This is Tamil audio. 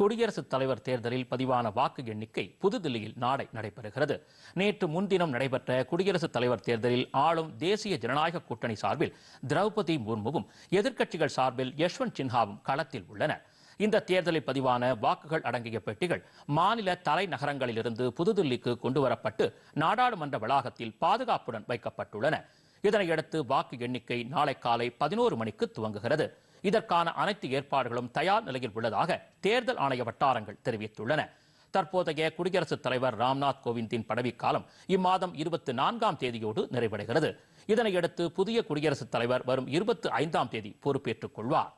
குடியரசுத் தலைவர் தேர்தலில் பதிவான வாக்கு எண்ணிக்கை புதுதில்லியில் நாளை நடைபெறுகிறது நேற்று முன்தினம் நடைபெற்ற குடியரசுத் தலைவர் தேர்தலில் ஆளும் தேசிய ஜனநாயக கூட்டணி சார்பில் திரௌபதி முர்முவும் எதிர்க்கட்சிகள் சார்பில் யஷ்வந்த் சின்ஹாவும் களத்தில் உள்ளனர் இந்த தேர்தலில் பதிவான வாக்குகள் அடங்கிய பெட்டிகள் மாநில தலைநகரங்களிலிருந்து புதுதில்லிக்கு கொண்டுவரப்பட்டு நாடாளுமன்ற வளாகத்தில் பாதுகாப்புடன் வைக்கப்பட்டுள்ளன இதனையடுத்து வாக்கு எண்ணிக்கை நாளை காலை பதினோரு மணிக்கு துவங்குகிறது இதற்கான அனைத்து ஏற்பாடுகளும் தயார் நிலையில் உள்ளதாக தேர்தல் ஆணைய வட்டாரங்கள் தெரிவித்துள்ளன தற்போதைய குடியரசுத் தலைவர் ராம்நாத் கோவிந்தின் பதவிக்காலம் இம்மாதம் இருபத்தி நான்காம் தேதியோடு நிறைவடைகிறது இதனையடுத்து புதிய குடியரசுத் தலைவர் வரும் இருபத்தி ஐந்தாம் தேதி பொறுப்பேற்றுக் கொள்வார்